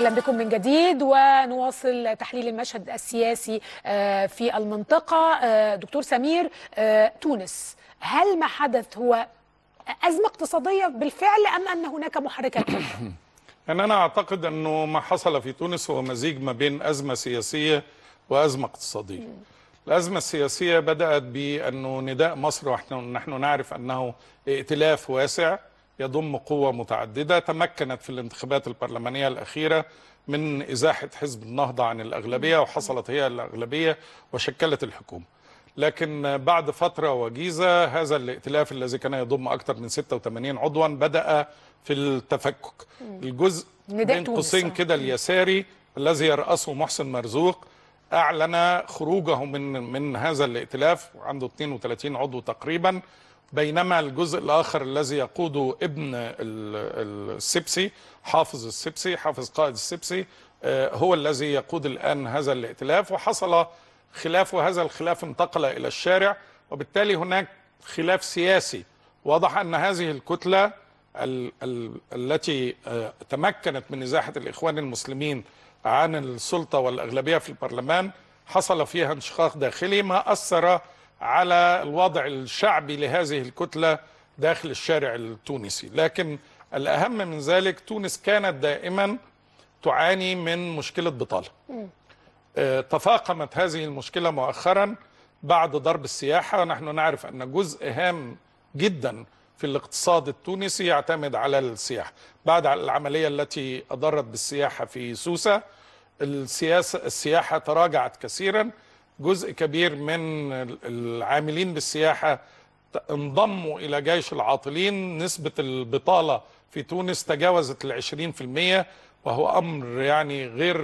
اهلا بكم من جديد ونواصل تحليل المشهد السياسي آه، في المنطقه آه، دكتور سمير آه، تونس هل ما حدث هو ازمه اقتصاديه بالفعل ام ان هناك محركات يعني انا اعتقد انه ما حصل في تونس هو مزيج ما بين ازمه سياسيه وازمه اقتصاديه الأزمة السياسية بدأت بأنه نداء مصر ونحن نعرف أنه ائتلاف واسع يضم قوة متعددة تمكنت في الانتخابات البرلمانية الأخيرة من إزاحة حزب النهضة عن الأغلبية وحصلت هي الأغلبية وشكلت الحكومة لكن بعد فترة وجيزة هذا الائتلاف الذي كان يضم أكثر من 86 عضوا بدأ في التفكك الجزء من قوسين كده اليساري الذي يرأسه محسن مرزوق أعلن خروجه من من هذا الائتلاف عنده 32 عضو تقريبا بينما الجزء الآخر الذي يقوده ابن السبسي حافظ السبسي حافظ قائد السبسي آه، هو الذي يقود الآن هذا الائتلاف وحصل خلاف وهذا الخلاف انتقل إلى الشارع وبالتالي هناك خلاف سياسي واضح أن هذه الكتلة ال ال التي آه، تمكنت من ازاحه الإخوان المسلمين عن السلطة والأغلبية في البرلمان حصل فيها انشقاق داخلي ما أثر على الوضع الشعبي لهذه الكتلة داخل الشارع التونسي لكن الأهم من ذلك تونس كانت دائما تعاني من مشكلة بطالة آه، تفاقمت هذه المشكلة مؤخرا بعد ضرب السياحة نحن نعرف أن جزء هام جدا في الاقتصاد التونسي يعتمد على السياحة بعد العملية التي أضرت بالسياحة في سوسة السياسة السياحة تراجعت كثيرا جزء كبير من العاملين بالسياحة انضموا إلى جيش العاطلين نسبة البطالة في تونس تجاوزت العشرين في المية وهو أمر يعني غير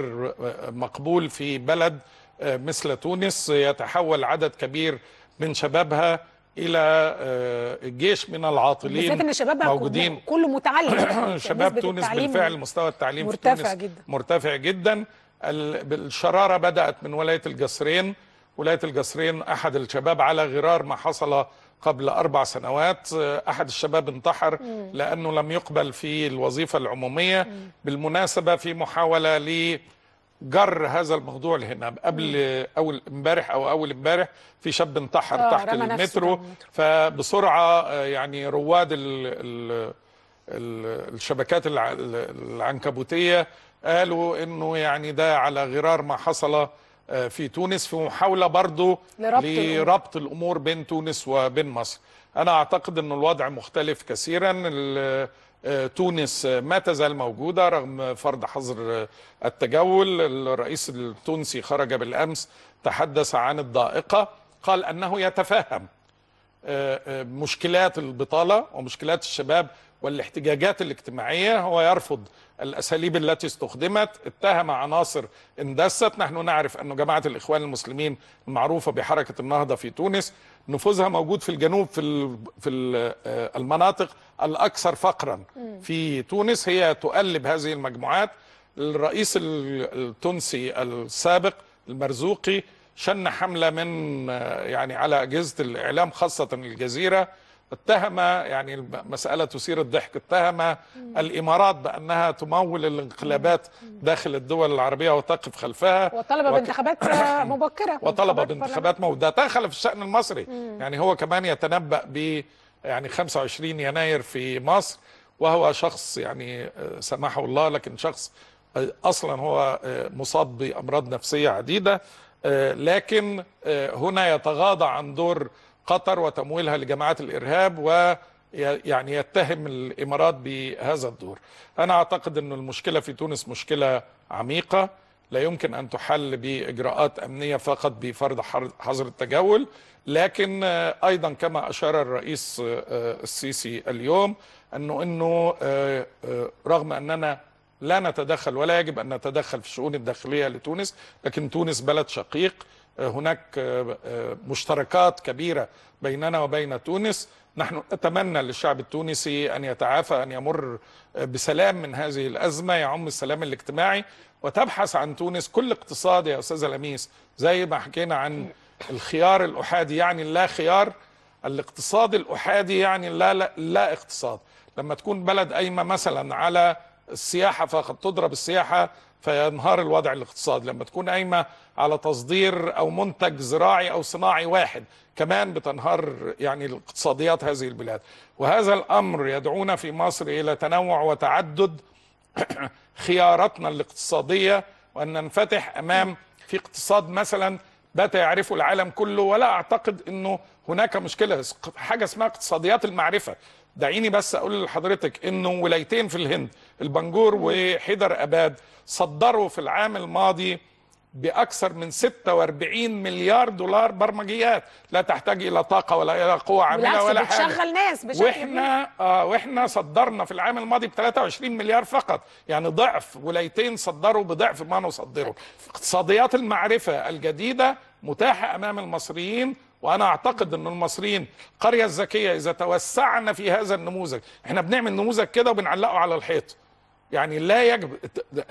مقبول في بلد آه، مثل تونس يتحول عدد كبير من شبابها الى آه، جيش من العاطلين ان شبابها موجودين كله متعلم يعني شباب تونس بالفعل مستوى التعليم مرتفع في تونس جدا مرتفع جدا الشراره بدات من ولايه الجسرين ولايه الجسرين احد الشباب على غرار ما حصل قبل اربع سنوات احد الشباب انتحر لانه لم يقبل في الوظيفه العموميه بالمناسبه في محاوله لجر هذا الموضوع لهنا قبل اول امبارح او اول امبارح في شاب انتحر آه، تحت المترو فبسرعه آه، يعني رواد الـ الـ الشبكات العنكبوتيه قالوا انه يعني ده على غرار ما حصل آه، في تونس في محاولة برضو لربط, لربط الأمور. الأمور بين تونس وبين مصر أنا أعتقد أن الوضع مختلف كثيرا آه، تونس ما تزال موجودة رغم فرض حظر التجول الرئيس التونسي خرج بالأمس تحدث عن الضائقة قال أنه يتفهم آه، مشكلات البطالة ومشكلات الشباب والاحتجاجات الاجتماعية هو يرفض الأساليب التي استخدمت اتهم عناصر اندست نحن نعرف أن جماعة الإخوان المسلمين المعروفة بحركة النهضة في تونس نفوذها موجود في الجنوب في في آه، المناطق الأكثر فقرا في تونس هي تؤلب هذه المجموعات الرئيس التونسي السابق المرزوقي شن حملة من آه، يعني على أجهزة الإعلام خاصة الجزيرة اتهم يعني المسألة تثير الضحك اتهم الإمارات بأنها تمول الانقلابات داخل الدول العربية وتقف خلفها وطلب وك... بانتخابات مبكرة وطلب بانتخابات مبكره ده في الشأن المصري مم. يعني هو كمان يتنبأ ب يعني 25 يناير في مصر وهو شخص يعني آه، سمحه الله لكن شخص آه، أصلا هو آه، مصاب بأمراض نفسية عديدة لكن هنا يتغاضى عن دور قطر وتمويلها لجماعات الارهاب و يعني يتهم الامارات بهذا الدور. انا اعتقد ان المشكله في تونس مشكله عميقه لا يمكن ان تحل باجراءات امنيه فقط بفرض حظر التجول، لكن آه، ايضا كما اشار الرئيس آه، آه، السيسي اليوم انه انه رغم اننا لا نتدخل ولا يجب ان نتدخل في الشؤون الداخليه لتونس، لكن تونس بلد شقيق هناك آه، آه، مشتركات كبيره بيننا وبين تونس نحن نتمنى للشعب التونسي ان يتعافى ان يمر آه، بسلام من هذه الازمه يعم السلام الاجتماعي وتبحث عن تونس كل اقتصاد يا استاذه لميس زي ما حكينا عن الخيار الاحادي يعني لا خيار الاقتصاد الاحادي يعني لا لا, لا اقتصاد لما تكون بلد قايمه مثلا على السياحه فقد تضرب السياحه فينهار الوضع الاقتصادي لما تكون قايمه على تصدير او منتج زراعي او صناعي واحد كمان بتنهار يعني الاقتصاديات هذه البلاد وهذا الامر يدعونا في مصر الى تنوع وتعدد خياراتنا الاقتصاديه وان ننفتح امام في اقتصاد مثلا بات يعرفه العالم كله ولا اعتقد انه هناك مشكله حاجه اسمها اقتصاديات المعرفه دعيني بس اقول لحضرتك انه ولايتين في الهند البنجور وحيدر أباد صدروا في العام الماضي بأكثر من 46 مليار دولار برمجيات لا تحتاج إلى طاقة ولا إلى قوة عاملة ولا حاجة بتشغل ناس بشكل وإحنا آه وإحنا صدرنا في العام الماضي ب 23 مليار فقط يعني ضعف ولايتين صدروا بضعف ما نصدره اقتصاديات المعرفة الجديدة متاحة أمام المصريين وانا اعتقد ان المصريين القريه الذكيه اذا توسعنا في هذا النموذج احنا بنعمل نموذج كده وبنعلقه على الحيط يعني لا يجب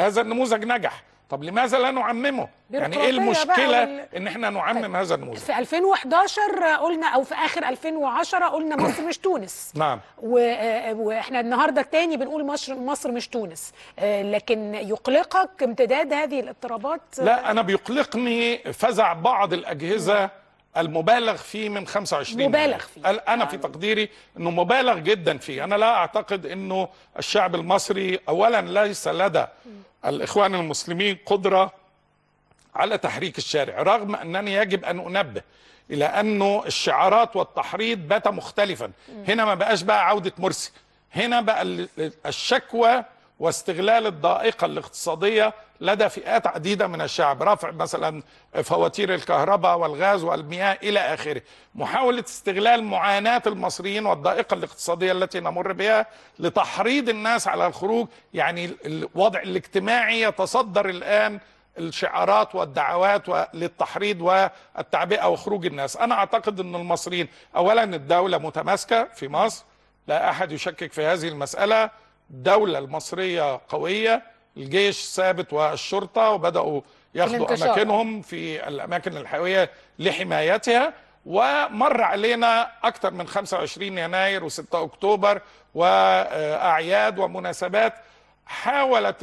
هذا النموذج نجح طب لماذا لا نعممه؟ يعني ايه المشكله وال... ان احنا نعمم طيب. هذا النموذج؟ في 2011 قلنا او في اخر 2010 قلنا مصر مش تونس. نعم. آه، آه، واحنا النهارده تاني بنقول مصر مصر مش تونس، آه، لكن يقلقك امتداد هذه الاضطرابات؟ لا انا بيقلقني فزع بعض الاجهزه نعم. المبالغ فيه من 25 مبالغ فيه انا في نعم. تقديري انه مبالغ جدا فيه انا لا اعتقد انه الشعب المصري اولا ليس لدى الاخوان المسلمين قدره على تحريك الشارع رغم انني يجب ان انبه الى انه الشعارات والتحريض بات مختلفا هنا ما بقاش بقى عوده مرسي هنا بقى الشكوى واستغلال الضائقة الاقتصادية لدى فئات عديدة من الشعب رفع مثلا فواتير الكهرباء والغاز والمياه إلى آخره محاولة استغلال معاناة المصريين والضائقة الاقتصادية التي نمر بها لتحريض الناس على الخروج يعني الوضع الاجتماعي يتصدر الآن الشعارات والدعوات للتحريض والتعبئة وخروج الناس أنا أعتقد أن المصريين أولا الدولة متماسكة في مصر لا أحد يشكك في هذه المسألة الدوله المصريه قويه الجيش ثابت والشرطه وبداوا ياخدوا اماكنهم في الاماكن الحيويه لحمايتها ومر علينا اكثر من 25 يناير و6 اكتوبر واعياد ومناسبات حاولت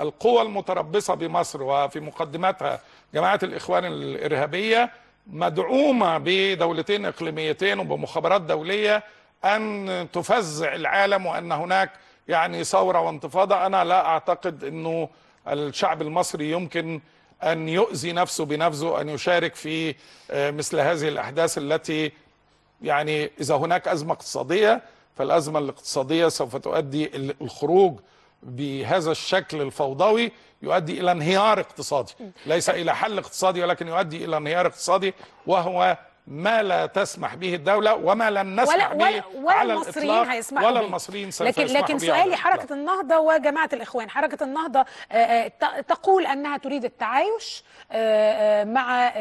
القوى المتربصه بمصر وفي مقدمتها جماعه الاخوان الارهابيه مدعومه بدولتين اقليميتين وبمخابرات دوليه ان تفزع العالم وان هناك يعني ثوره وانتفاضه انا لا اعتقد انه الشعب المصري يمكن ان يؤذي نفسه بنفسه ان يشارك في آه، مثل هذه الاحداث التي يعني اذا هناك ازمه اقتصاديه فالازمه الاقتصاديه سوف تؤدي الخروج بهذا الشكل الفوضوي يؤدي الى انهيار اقتصادي ليس الى حل اقتصادي ولكن يؤدي الى انهيار اقتصادي وهو ما لا تسمح به الدولة وما لن نسمح ولا به ولا على المصريين هيسمحوا ولا المصريين سوف لكن لكن سؤالي حركة النهضة وجماعة الإخوان حركة النهضة آه، آه، تقول أنها تريد التعايش آه، مع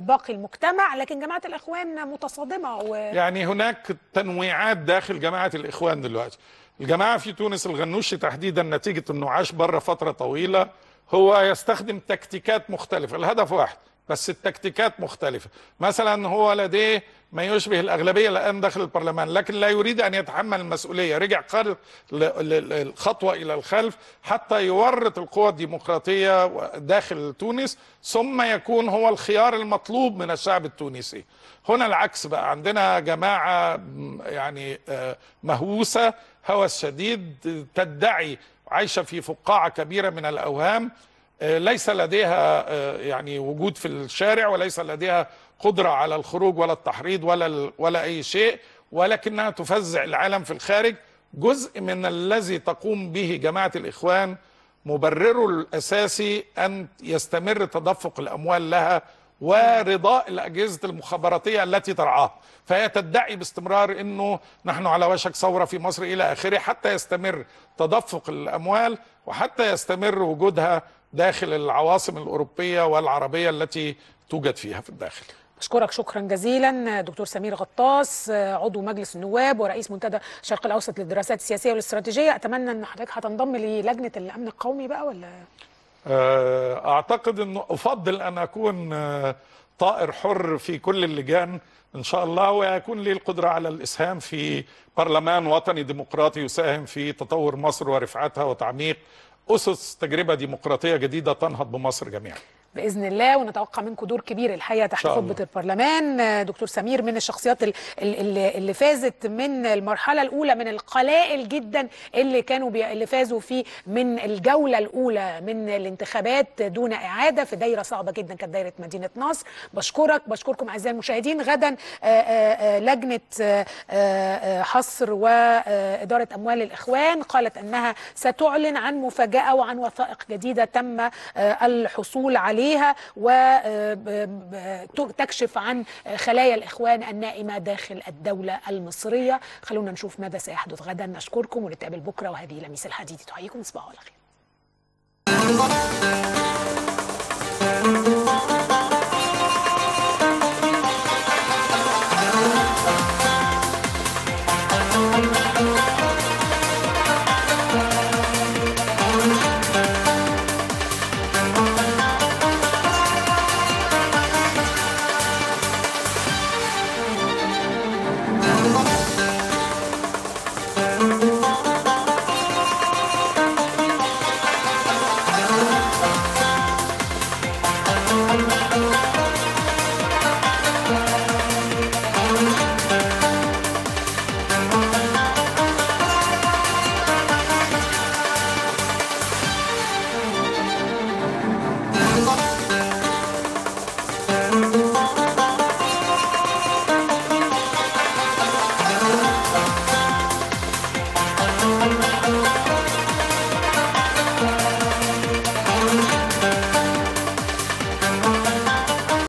باقي المجتمع لكن جماعة الإخوان متصادمة و... يعني هناك تنويعات داخل جماعة الإخوان دلوقتي الجماعة في تونس الغنوشي تحديدا نتيجة أنه عاش بره فترة طويلة هو يستخدم تكتيكات مختلفة الهدف واحد بس التكتيكات مختلفة مثلا هو لديه ما يشبه الأغلبية الآن داخل البرلمان لكن لا يريد أن يتحمل المسؤولية رجع الخطوة إلى الخلف حتى يورط القوى الديمقراطية داخل تونس ثم يكون هو الخيار المطلوب من الشعب التونسي هنا العكس بقى عندنا جماعة يعني آه، مهووسة هوس شديد تدعي عايشة في فقاعة كبيرة من الأوهام آه، ليس لديها آه، يعني وجود في الشارع وليس لديها قدره على الخروج ولا التحريض ولا ولا اي شيء ولكنها تفزع العالم في الخارج جزء من الذي تقوم به جماعه الاخوان مبرره الاساسي ان يستمر تدفق الاموال لها ورضاء الاجهزه المخابراتيه التي ترعاها فهي تدعي باستمرار انه نحن على وشك ثوره في مصر الى اخره حتى يستمر تدفق الاموال وحتى يستمر وجودها داخل العواصم الاوروبيه والعربيه التي توجد فيها في الداخل أشكرك شكرا جزيلا دكتور سمير غطاس عضو مجلس النواب ورئيس منتدى الشرق الأوسط للدراسات السياسية والاستراتيجية أتمنى أن حضرتك هتنضم للجنة الأمن القومي بقى ولا آه، أعتقد أنه أفضل أن أكون آه، طائر حر في كل اللجان إن شاء الله ويكون لي القدرة على الإسهام في برلمان وطني ديمقراطي يساهم في تطور مصر ورفعتها وتعميق أسس تجربة ديمقراطية جديدة تنهض بمصر جميعا باذن الله ونتوقع منكم دور كبير الحقيقه تحت خطبه البرلمان دكتور سمير من الشخصيات اللي, اللي فازت من المرحله الاولى من القلائل جدا اللي كانوا بي... اللي فازوا في من الجوله الاولى من الانتخابات دون اعاده في دايره صعبه جدا كانت دايره مدينه نصر بشكرك بشكركم اعزائي المشاهدين غدا آه، آه، آه، لجنه حصر واداره اموال الاخوان قالت انها ستعلن عن مفاجاه وعن وثائق جديده تم الحصول عليها عليها وتكشف آه، عن آه، خلايا الإخوان النائمة داخل الدولة المصرية خلونا نشوف ماذا سيحدث غدا نشكركم ونتقابل بكرة وهذه لميس الحديد تحييكم صباح على خير